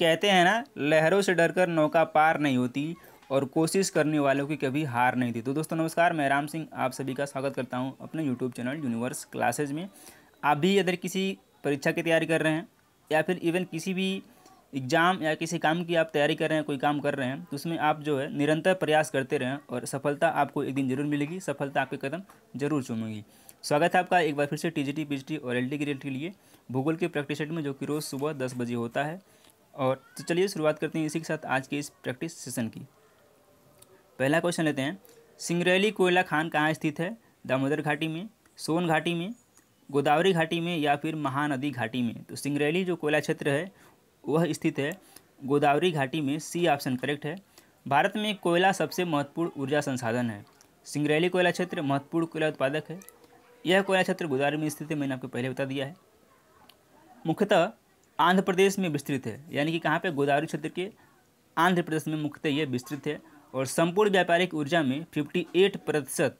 कहते हैं ना लहरों से डरकर नौका पार नहीं होती और कोशिश करने वालों की कभी हार नहीं थी तो दोस्तों नमस्कार मैं राम सिंह आप सभी का स्वागत करता हूं अपने यूट्यूब चैनल यूनिवर्स क्लासेज में आप भी अगर किसी परीक्षा की तैयारी कर रहे हैं या फिर इवन किसी भी एग्ज़ाम या किसी काम की आप तैयारी कर रहे हैं कोई काम कर रहे हैं तो उसमें आप जो है निरंतर प्रयास करते रहें और सफलता आपको एक दिन जरूर मिलेगी सफलता आपके कदम जरूर चूमेंगी स्वागत है आपका एक बार फिर से T G T P G T और एल टी के लिए भूगोल के प्रैक्टिस सेट में जो कि रोज़ सुबह दस बजे होता है और तो चलिए शुरुआत करते हैं इसी के साथ आज के इस प्रैक्टिस सेशन की पहला क्वेश्चन लेते हैं सिंगरैली कोयला खान कहाँ स्थित है दामोदर घाटी में सोन घाटी में गोदावरी घाटी में या फिर महानदी घाटी में तो सिंगरैली जो कोयला क्षेत्र है वह स्थित है गोदावरी घाटी में सी ऑप्शन करेक्ट है भारत में कोयला सबसे महत्वपूर्ण ऊर्जा संसाधन है सिंगरैली कोयला क्षेत्र महत्वपूर्ण कोयला उत्पादक है यह कोयला क्षेत्र गोदावरी में स्थित है मैंने आपको पहले बता दिया है मुख्यतः आंध्र प्रदेश में विस्तृत है यानी कि कहाँ पे गोदावरी क्षेत्र के आंध्र प्रदेश में मुख्यतः यह विस्तृत है और संपूर्ण व्यापारिक ऊर्जा में 58 प्रतिशत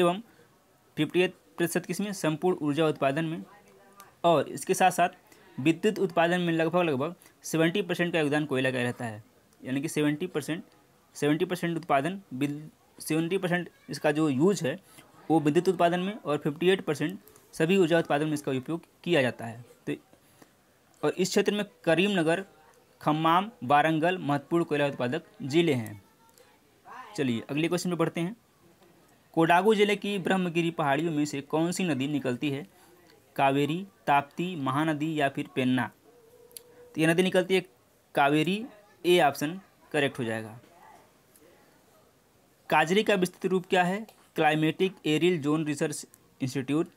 एवं 58 प्रतिशत किसमें संपूर्ण ऊर्जा उत्पादन में और इसके साथ साथ विद्युत उत्पादन में लगभग लगभग 70 परसेंट का योगदान कोयला का रहता है यानी कि 70 परसेंट सेवेंटी परसेंट उत्पादन सेवेंटी परसेंट इसका जो यूज है वो विद्युत उत्पादन में और एट परसेंट सभी ऊर्जा उत्पादन में इसका उपयोग किया जाता है तो और इस क्षेत्र में करीमनगर खम्माम वारंगल महत्वपूर्ण कोयला उत्पादक जिले हैं चलिए अगले क्वेश्चन में बढ़ते हैं कोडागू जिले की ब्रह्मगिरी पहाड़ियों में से कौन सी नदी निकलती है कावेरी ताप्ती महानदी या फिर पेन्ना तो यह नदी निकलती है कावेरी ए ऑप्शन करेक्ट हो जाएगा काजरी का विस्तृत रूप क्या है climatic aerial zone research institute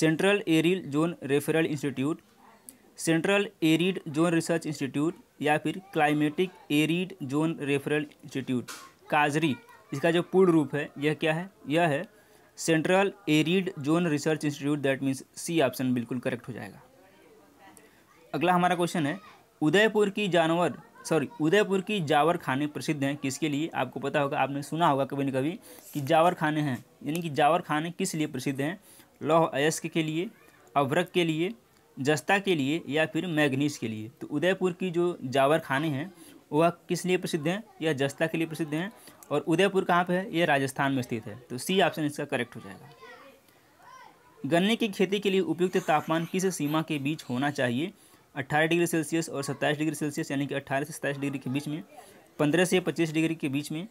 central aerial zone referral institute central arid zone research institute या फिर climatic arid zone referral institute काजरी इसका जो पूर्ण रूप है यह क्या है यह है central arid zone research institute that means C option बिल्कुल करेक्ट हो जाएगा अगला हमारा क्वेश्चन है उदयपुर की जानवर सॉरी उदयपुर की जावर खाने प्रसिद्ध हैं किसके लिए आपको पता होगा आपने सुना होगा कभी न कभी कि जावर खाने हैं यानी कि जावर खाने किस लिए प्रसिद्ध हैं लौह अयस्क के लिए अभ्रक के लिए जस्ता के लिए या फिर मैगनीस के लिए तो उदयपुर की जो जावर खाने हैं वह किस लिए प्रसिद्ध हैं यह जस्ता के लिए प्रसिद्ध हैं और उदयपुर कहाँ पर है यह राजस्थान में स्थित है तो सी ऑप्शन इसका करेक्ट हो जाएगा गन्ने की खेती के लिए उपयुक्त तापमान किस सीमा के बीच होना चाहिए 18 डिग्री सेल्सियस और 27 डिग्री सेल्सियस यानी कि 18 से 27 डिग्री के बीच में 15 से 25 डिग्री के बीच में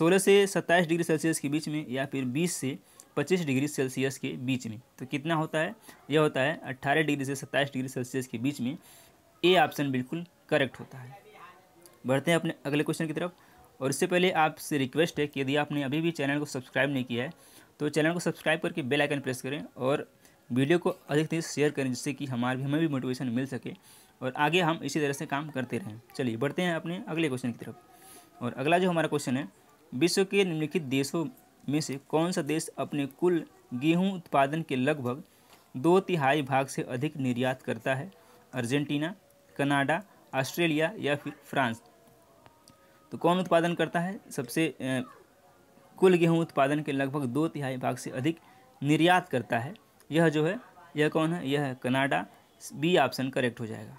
16 से 27 डिग्री सेल्सियस के बीच में या फिर 20 से 25 डिग्री सेल्सियस के बीच में तो कितना होता है यह होता है अट्ठारह डिग्री से सत्ताईस डिग्री सेल्सियस के बीच में ए ऑप्शन बिल्कुल करेक्ट होता है बढ़ते हैं अपने अगले क्वेश्चन की तरफ और इससे पहले आपसे रिक्वेस्ट है कि यदि आपने अभी भी चैनल को सब्सक्राइब नहीं किया है तो चैनल को सब्सक्राइब करके बेल आइकन प्रेस करें और वीडियो को अधिक से शेयर करें जिससे कि हमारे हमें भी मोटिवेशन मिल सके और आगे हम इसी तरह से काम करते रहें चलिए बढ़ते हैं अपने अगले क्वेश्चन की तरफ और अगला जो हमारा क्वेश्चन है विश्व के निम्नलिखित देशों में से कौन सा देश अपने कुल गेहूं उत्पादन के लगभग दो तिहाई भाग से अधिक निर्यात करता है अर्जेंटीना कनाडा ऑस्ट्रेलिया या फिर फ्रांस तो कौन उत्पादन करता है सबसे ए, कुल गेहूं उत्पादन के लगभग दो तिहाई भाग से अधिक निर्यात करता है यह जो है यह कौन है यह है कनाडा बी ऑप्शन करेक्ट हो जाएगा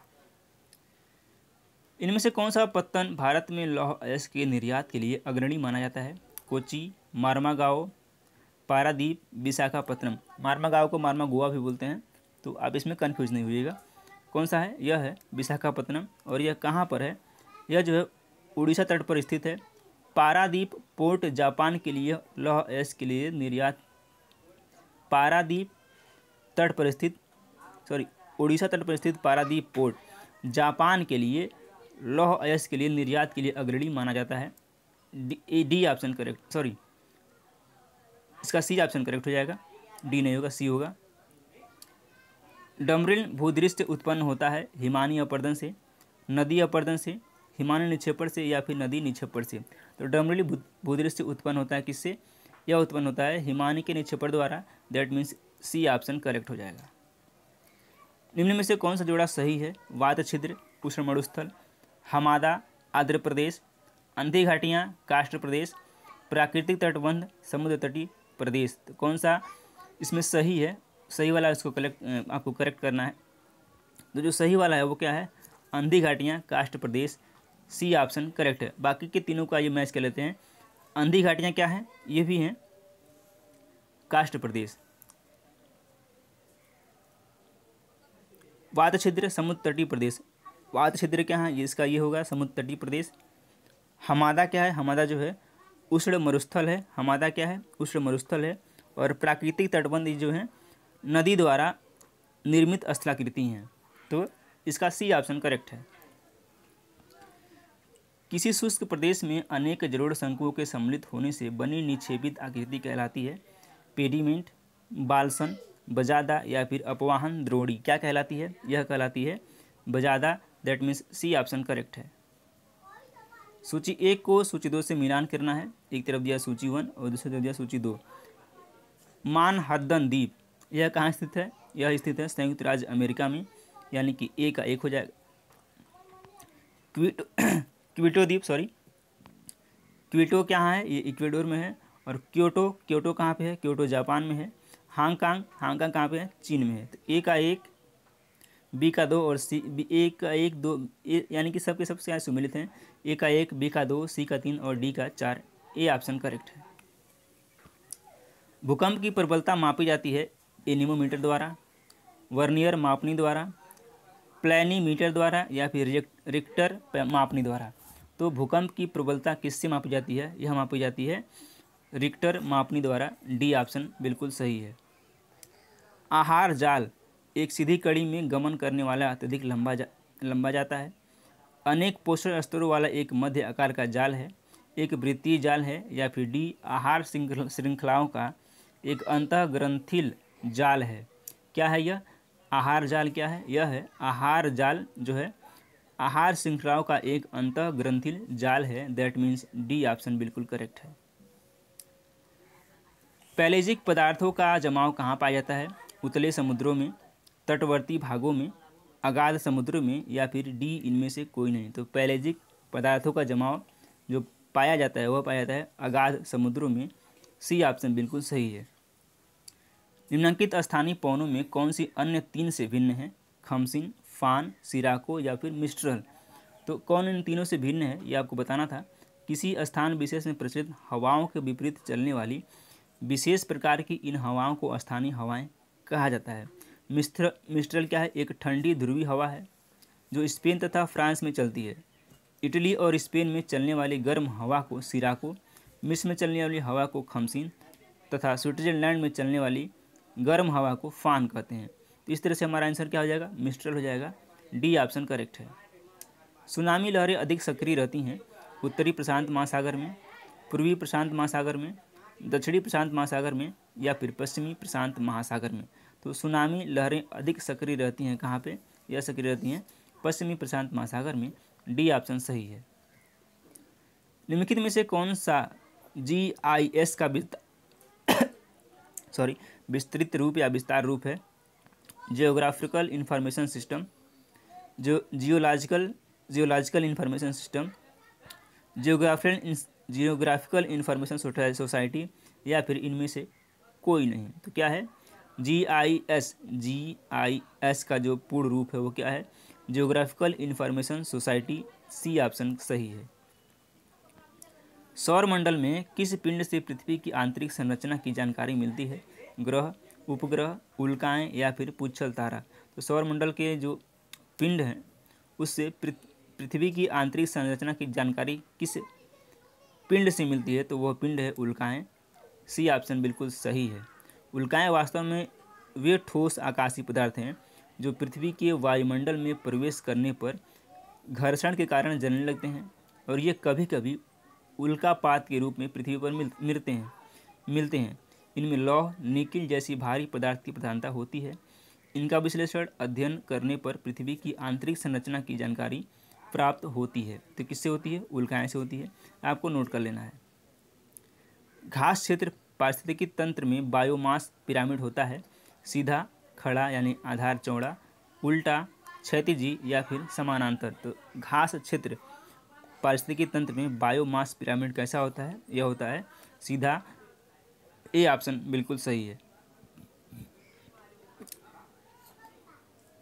इनमें से कौन सा पत्तन भारत में लौह अयस्क के निर्यात के लिए अग्रणी माना जाता है कोची मारमा गाँव पारादीप विशाखापत्तनम मारमा गाँव को मारमा गोवा भी बोलते हैं तो आप इसमें कन्फ्यूज नहीं हुईगा कौन सा है यह है विशाखापत्तनम और यह कहाँ पर है यह जो है उड़ीसा तट पर स्थित है पारादीप पोर्ट जापान के लिए लौह एस के लिए निर्यात पारादीप तट पर स्थित सॉरी उड़ीसा तट पर स्थित पारादीप पोर्ट जापान के लिए लौह अयस्क के लिए निर्यात के लिए अग्रणी माना जाता है डी ऑप्शन करेक्ट सॉरी इसका सी ऑप्शन करेक्ट हो जाएगा डी नहीं होगा सी होगा डमरिल भूदृश्य उत्पन्न होता है हिमानी अपर्दन से नदी अपर्दन से हिमानी निक्षेपण से या फिर नदी निक्षेपण से तो डमरिल भूदृश्य उत्पन्न होता है किससे यह उत्पन्न होता है हिमानी के निक्षेपण द्वारा that means C option correct हो जाएगा निम्न में से कौन सा जोड़ा सही है वात छिद्र पुष्ण मरुस्थल हमादा आंध्र प्रदेश अंधी घाटियाँ काष्ट प्रदेश प्राकृतिक तटबंध समुद्र तटी प्रदेश तो कौन सा इसमें सही है सही वाला इसको कलेक्ट आपको करेक्ट करना है तो जो सही वाला है वो क्या है अंधी घाटियाँ काष्ट प्रदेश सी ऑप्शन करेक्ट है बाकी के तीनों का ये मैच कर लेते हैं अंधी घाटियाँ क्या हैं ये भी हैं काष्ट प्रदेश वात क्षेत्र समुद्र तटीय प्रदेश वात क्षेत्र क्या है इसका ये होगा समुद्र तटीय प्रदेश हमादा क्या है हमादा जो है उष्ण मरुस्थल है हमादा क्या है उष्ण मरुस्थल है और प्राकृतिक तटबंध जो है नदी द्वारा निर्मित स्थलाकृति हैं तो इसका सी ऑप्शन करेक्ट है किसी शुष्क प्रदेश में अनेक जरोड़ शंकुओं के सम्मिलित होने से बनी निक्षेपित आकृति कहलाती है पेडिमेंट बालसन बजादा या फिर अपवाहन द्रोड़ी क्या कहलाती है यह कहलाती है bajada that means C option correct है सूची एक को सूची दो से मिलान करना है एक तरफ दिया सूची वन और दूसरी तरफ दिया सूची दो मान हद्दन द्वीप यह कहाँ स्थित है यह स्थित है संयुक्त राज्य अमेरिका में यानी कि ए का एक हो जाएगा क्विटो क्विटो द्वीप सॉरी क्विटो कहाँ है ये इक्वेडोर में है और क्योटो क्योटो कहाँ पे है क्योटो जापान में है हांगकांग हांगकांग कहाँ पे है चीन में है तो ए का एक बी का दो और सी बी ए का एक दो यानी कि सबके सबसे यहाँ सुमिलित हैं ए का एक बी का दो सी का तीन और डी का चार ए ऑप्शन करेक्ट है भूकंप की प्रबलता मापी जाती है एनिमोमीटर द्वारा वर्नियर मापनी द्वारा मीटर द्वारा या फिर रिक्टर मापनी द्वारा तो भूकंप की प्रबलता किससे मापी जाती है यह मापी जाती है रिक्टर मापनी द्वारा डी ऑप्शन बिल्कुल सही है आहार जाल एक सीधी कड़ी में गमन करने वाला अत्यधिक लंबा जा लंबा जाता है अनेक पोषण स्तरों वाला एक मध्य आकार का जाल है एक वृत्तीय जाल है या फिर डी आहार श्रृंखलाओं का एक अंत ग्रंथिल जाल है क्या है यह आहार जाल क्या है यह है आहार जाल जो है आहार श्रृंखलाओं का एक अंत ग्रंथिल जाल है दैट मीन्स डी ऑप्शन बिल्कुल करेक्ट है पैलेजिक पदार्थों का जमाव कहाँ पाया जाता है उतले समुद्रों में तटवर्ती भागों में अगाध समुद्र में या फिर डी इनमें से कोई नहीं तो पैलेजिक पदार्थों का जमाव जो पाया जाता है वह पाया जाता है अगाध समुद्रों में सी ऑप्शन बिल्कुल सही है निम्नांकित स्थानीय पौनों में कौन सी अन्य तीन से भिन्न है खमसिन फान सिराको या फिर मिस्ट्रल तो कौन इन तीनों से भिन्न है ये आपको बताना था किसी स्थान विशेष में प्रचलित हवाओं के विपरीत चलने वाली विशेष प्रकार की इन हवाओं को स्थानीय हवाएं कहा जाता है मिस्त्र मिस्ट्रल क्या है एक ठंडी ध्रुवी हवा है जो स्पेन तथा फ्रांस में चलती है इटली और स्पेन में चलने वाली गर्म हवा को सिराको मिस्र में चलने वाली हवा को खमसिन तथा स्विट्जरलैंड में चलने वाली गर्म हवा को फान कहते हैं तो इस तरह से हमारा आंसर क्या हो जाएगा मिस्ट्रल हो जाएगा डी ऑप्शन करेक्ट है सुनामी लहरें अधिक सक्रिय रहती हैं उत्तरी प्रशांत महासागर में पूर्वी प्रशांत महासागर में दक्षिणी प्रशांत महासागर में या फिर पश्चिमी प्रशांत महासागर में तो सुनामी लहरें अधिक सक्रिय रहती हैं कहाँ पे यह सक्रिय रहती हैं पश्चिमी प्रशांत महासागर में डी ऑप्शन सही है निम्नलिखित में से कौन सा जी आई एस का सॉरी विस्तृत रूप या विस्तार रूप है जियोग्राफिकल इंफॉर्मेशन सिस्टम जो geological geological information system geographical geographical information society या फिर इनमें से कोई नहीं तो क्या है जी I S G I S का जो पूर्ण रूप है वो क्या है geographical information society C option सही है सौर मंडल में किस पिंड से पृथ्वी की आंतरिक संरचना की जानकारी मिलती है ग्रह उपग्रह उल्काएं या फिर पुच्छल तारा तो सौरमंडल के जो पिंड हैं उससे पृथ्वी की आंतरिक संरचना की जानकारी किस पिंड से मिलती है तो वह पिंड है उल्काएं सी ऑप्शन बिल्कुल सही है उल्काएँ वास्तव में वे ठोस आकाशीय पदार्थ हैं जो पृथ्वी के वायुमंडल में प्रवेश करने पर घर्षण के कारण जलने लगते हैं और ये कभी कभी उल्कापात के रूप में पृथ्वी पर मिल मिलते हैं मिलते हैं इनमें लौह निकिल जैसी भारी पदार्थ की प्रधानता होती है इनका विश्लेषण अध्ययन करने पर पृथ्वी की आंतरिक संरचना की जानकारी प्राप्त होती है तो किससे होती है उल्काएँ से होती है आपको नोट कर लेना है घास क्षेत्र पारिस्थितिकी तंत्र में बायोमास पिरामिड होता है सीधा खड़ा यानी आधार चौड़ा उल्टा क्षतिजी या फिर समानांतर तो घास क्षेत्र पारिस्थितिकी तंत्र में बायोमास पिरामिड कैसा होता है यह होता है सीधा ए ऑप्शन बिल्कुल सही है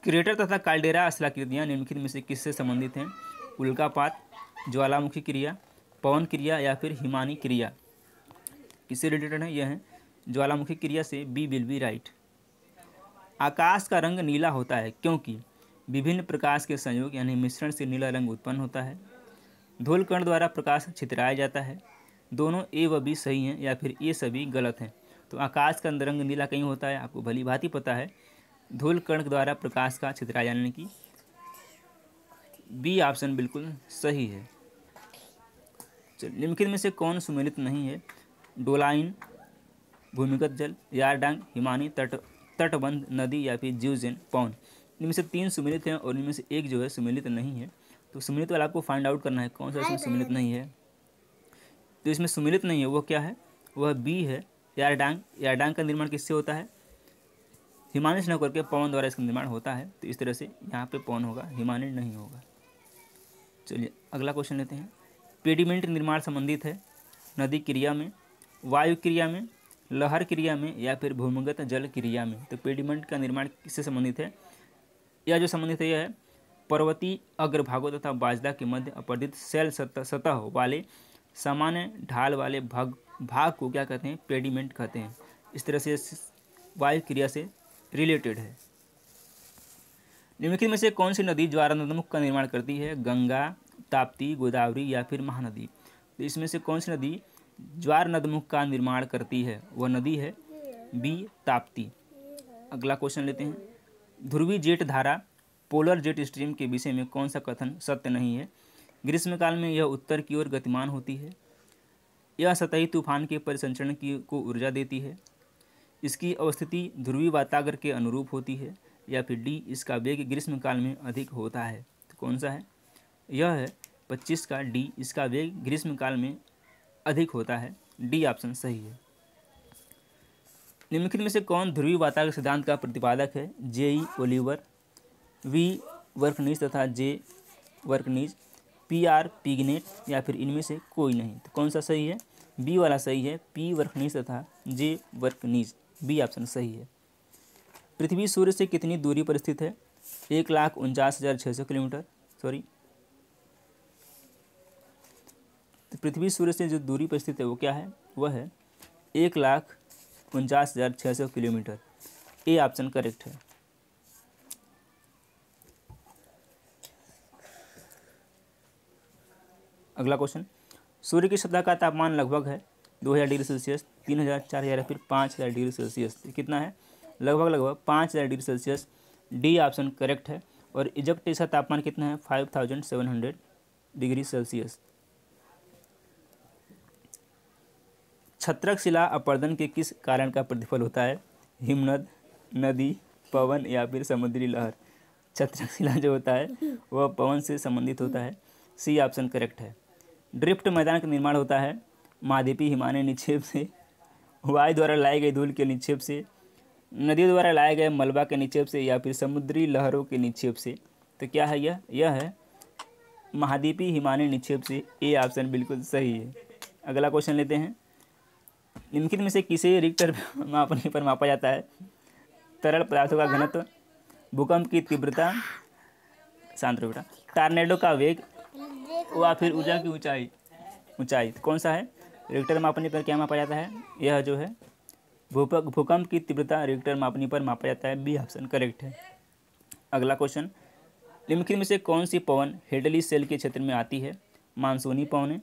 क्रेटर तथा कालडेरा असलाकृतियाँ निम्नलिखित में से किससे संबंधित हैं उल्कापात ज्वालामुखी क्रिया पवन क्रिया या फिर हिमानी क्रिया किससे रिलेटेड है यह है ज्वालामुखी क्रिया से बी विल बी राइट आकाश का रंग नीला होता है क्योंकि विभिन्न प्रकाश के संयोग यानी मिश्रण से नीला रंग उत्पन्न होता है धूल कण द्वारा प्रकाश छितराया जाता है दोनों ए व बी सही हैं या फिर ए सभी गलत हैं तो आकाश का रंग नीला कहीं होता है आपको भली भांति पता है धूल कण द्वारा प्रकाश का छितराया जाने की बी ऑप्शन बिल्कुल सही है निम्नलिखित में से कौन सुमेलित नहीं है डोलाइन भूमिगत जल यारडांग हिमानी तट तटबंध नदी या फिर जैन पौन इनमें से तीन सुमिलित हैं और इनमें से एक जो है सुमिलित नहीं है तो सुमिलित वाला आपको फाइंड आउट करना है कौन सा इसमें सुमिलित नहीं है तो इसमें सुमिलित नहीं है वह क्या है वह बी है यारडांग यारडांग का निर्माण किससे होता है हिमानी से न करके पवन द्वारा इसका निर्माण होता है तो इस तरह से यहाँ पे पवन होगा हिमानी नहीं होगा चलिए अगला क्वेश्चन लेते हैं पेडिमेंट निर्माण संबंधित है नदी क्रिया में वायु क्रिया में लहर क्रिया में या फिर भूमिगत जल क्रिया में तो पेडिमेंट का निर्माण किससे संबंधित है या जो संबंधित है यह है पर्वतीय अग्रभागों तथा बाजदा के मध्य अपर्दित सेल सतह वाले सामान्य ढाल वाले भाग भाग को क्या कहते हैं पेडिमेंट कहते हैं इस तरह से वायु क्रिया से रिलेटेड है निम्नलिखित में से कौन सी नदी ज्वारा नदमुख का निर्माण करती है गंगा ताप्ती गोदावरी या फिर महानदी तो इसमें से कौन सी नदी ज्वार नदमुख का निर्माण करती है वह नदी है बी ताप्ती अगला क्वेश्चन लेते हैं ध्रुवी जेट धारा पोलर जेट स्ट्रीम के विषय में कौन सा कथन सत्य नहीं है ग्रीष्मकाल में यह उत्तर की ओर गतिमान होती है यह सतही तूफान के परिसंचरण की को ऊर्जा देती है इसकी अवस्थिति ध्रुवी वातागर के अनुरूप होती है या फिर डी इसका वेग ग्रीष्मकाल में अधिक होता है तो कौन सा है यह है पच्चीस का डी इसका वेग ग्रीष्मकाल में अधिक होता है डी ऑप्शन सही है निम्नलिखित में से कौन ध्रुवीय वातावरण सिद्धांत का प्रतिपादक है जे ई ओलिवर वी वर्कनीज तथा जे वर्कनीज पी आर पिगनेट या फिर इनमें से कोई नहीं तो कौन सा सही है बी वाला सही है पी वर्कनीज तथा जे वर्कनीज बी ऑप्शन सही है पृथ्वी सूर्य से कितनी दूरी पर स्थित है एक लाख उनचास हज़ार छः सौ किलोमीटर सॉरी तो पृथ्वी सूर्य से जो दूरी पर स्थित है वो क्या है वह है एक लाख उनचास हज़ार छः सौ किलोमीटर ए ऑप्शन करेक्ट है अगला क्वेश्चन सूर्य की सतह का तापमान लगभग है दो हज़ार डिग्री सेल्सियस तीन हज़ार चार हज़ार फिर पाँच हज़ार डिग्री सेल्सियस कितना है लगभग लगभग पाँच हज़ार degree Celsius D option correct है और इजिप्ट इसका तापमान कितना है five thousand seven hundred degree Celsius छत्रक शिला अपर्दन के किस कारण का प्रतिफल होता है हिमनद नदी पवन या फिर समुद्री लहर छत्रक शिला जो होता है वह पवन से संबंधित होता है सी ऑप्शन करेक्ट है ड्रिफ्ट मैदान का निर्माण होता है महादीपी हिमालय निक्षेप से वायु द्वारा लाए गए धूल के निक्षेप से नदियों द्वारा लाए गए मलबा के निक्षेप से या फिर समुद्री लहरों के निक्षेप से तो क्या है यह यह है महाद्वीपी हिमालय निक्षेप से ए ऑप्शन बिल्कुल सही है अगला क्वेश्चन लेते हैं निम्नलिखित में से किसे रिक्टर मापने पर मापा जाता है तरल पदार्थों का घनत्व भूकंप की तीव्रता शांत बेटा टार्नेडो का वेग व फिर ऊर्जा की ऊंचाई ऊंचाई कौन सा है रिक्टर मापने पर क्या मापा जाता है यह जो है भूकंप भूकंप की तीव्रता रिक्टर मापने पर मापा जाता है बी ऑप्शन करेक्ट है अगला क्वेश्चन निम्नलिखित में से कौन सी पवन हेडली सेल के क्षेत्र में आती है मानसूनी पवन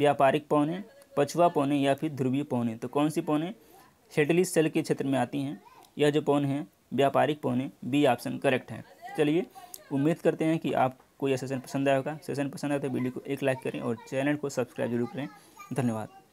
व्यापारिक पवनें पछुआ पौने या फिर ध्रुवीय पौने तो कौन सी पौने शेडली सेल के क्षेत्र में आती हैं यह जो पौन है व्यापारिक पौने बी ऑप्शन करेक्ट है चलिए उम्मीद करते हैं कि आपको यह सेशन पसंद आएगा होगा सेशन पसंद आए तो वीडियो को एक लाइक करें और चैनल को सब्सक्राइब जरूर करें धन्यवाद